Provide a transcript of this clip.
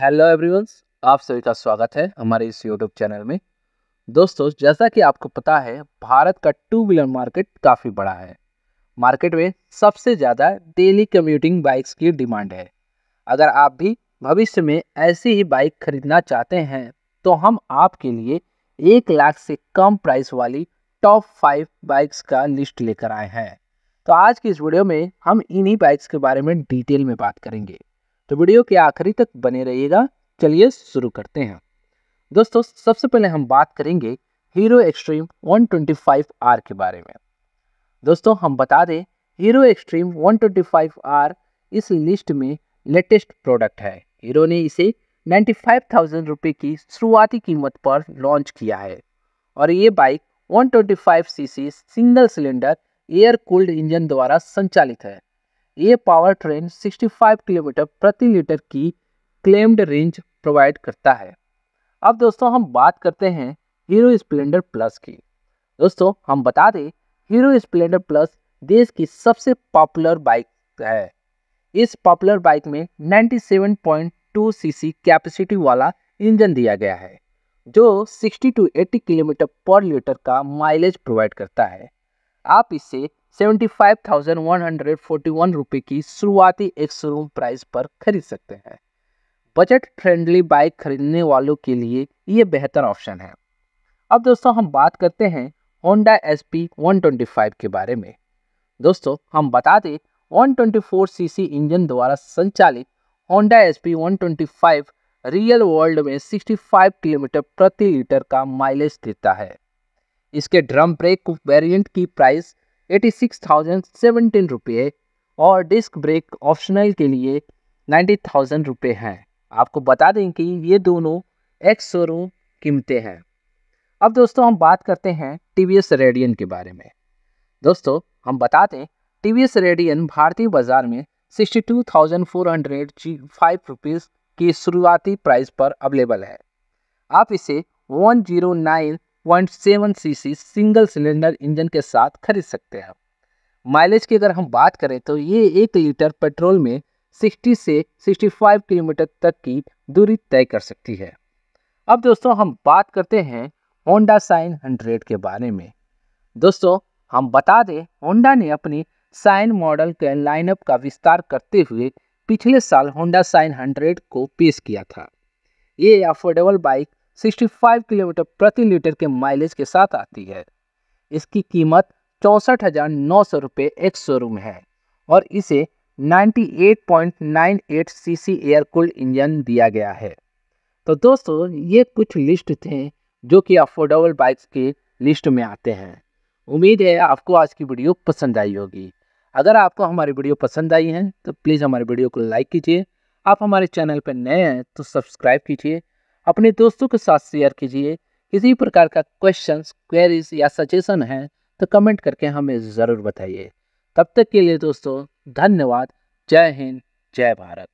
hello everyone आप सभी का स्वागत है हमारे इस यूट्यूब चैनल में दोस्तों जैसा कि आपको पता है भारत का टू व्हीलर मार्केट काफ़ी बड़ा है मार्केट में सबसे ज़्यादा डेली कम्यूटिंग बाइक्स की डिमांड है अगर आप भी भविष्य में ऐसी ही बाइक खरीदना चाहते हैं तो हम आपके लिए एक लाख से कम प्राइस वाली टॉप फाइव बाइक्स का लिस्ट लेकर आए हैं तो आज की इस वीडियो में हम इन्हीं बाइक्स के बारे में डिटेल में बात करेंगे तो वीडियो के आखिरी तक बने रहिएगा चलिए शुरू करते हैं दोस्तों सबसे पहले हम बात करेंगे हीरो एक्सट्रीम 125R के बारे में दोस्तों हम बता दें हीरो एक्सट्रीम 125R इस लिस्ट में लेटेस्ट प्रोडक्ट है हीरो ने इसे 95,000 रुपए की शुरुआती कीमत पर लॉन्च किया है और ये bike 125 CC single cylinder air cooled engine द्वारा संचालित है ये पावर ट्रेन 65 किलोमीटर प्रति लीटर की क्लेम्ड रेंज प्रोवाइड करता है अब दोस्तों हम बात करते हैं हीरो स्प्लेंडर प्लस की दोस्तों हम बता दें हीरो स्प्लेंडर प्लस देश की सबसे पॉपुलर बाइक है इस पॉपुलर बाइक में 97.2 सीसी कैपेसिटी वाला इंजन दिया गया है जो 60 टू 80 किलोमीटर पर लीटर का माइलेज प्रोवाइड करता है आप इससे 75,141 रुपए की शुरुआती एक्सरूम प्राइस पर खरीद सकते हैं बजट फ्रेंडली बाइक खरीदने वालों के लिए ये बेहतर ऑप्शन है अब दोस्तों हम बात करते हैं होंडा एस पी के बारे में दोस्तों हम बता दें 124 सीसी इंजन द्वारा संचालित Honda S P real world में 65 किलोमीटर प्रति लीटर का माइलेज देता है इसके ड्रम ब्रेक वेरिएंट की price eighty six thousand seventeen रुपये और डिस्क ब्रेक ऑप्शनल के लिए नाइन्टी थाउजेंड रुपये हैं आपको बता दें कि ये दोनों एक्स शोरूम कीमतें हैं अब दोस्तों हम बात करते हैं टी वी एस रेडियन के बारे में दोस्तों हम बता दें टी वी एस रेडियन भारतीय बाज़ार में sixty two thousand four hundred जी फाइव रुपीज़ की शुरुआती प्राइस पर अवेलेबल है आप इसे one zero nine 1.7 CC single cylinder engine के साथ खरीद सकते हैं माइलेज की अगर हम बात करें तो ये एक लीटर पेट्रोल में 60 से 65 किलोमीटर तक की दूरी तय कर सकती है अब दोस्तों हम बात करते हैं होंडा साइन हंड्रेड के बारे में दोस्तों हम बता दें होंडा ने अपनी साइन मॉडल के लाइनअप का विस्तार करते हुए पिछले साल होंडा साइन हंड्रेड को पेश किया था ये अफोर्डेबल बाइक 65 किलोमीटर प्रति लीटर के माइलेज के साथ आती है इसकी कीमत चौंसठ हज़ार नौ सौ रुपये एक शोरूम है और इसे 98.98 सीसी एयर कूल्ड इंजन दिया गया है तो दोस्तों ये कुछ लिस्ट थे जो कि अफोर्डेबल बाइक्स के लिस्ट में आते हैं उम्मीद है आपको आज की वीडियो पसंद आई होगी अगर आपको हमारी वीडियो पसंद आई है तो प्लीज़ हमारे वीडियो को लाइक कीजिए आप हमारे चैनल पर नए हैं तो सब्सक्राइब कीजिए अपने दोस्तों के साथ शेयर कीजिए किसी प्रकार का क्वेश्चन क्वेरीज या सजेशन है तो कमेंट करके हमें ज़रूर बताइए तब तक के लिए दोस्तों धन्यवाद जय हिंद जय भारत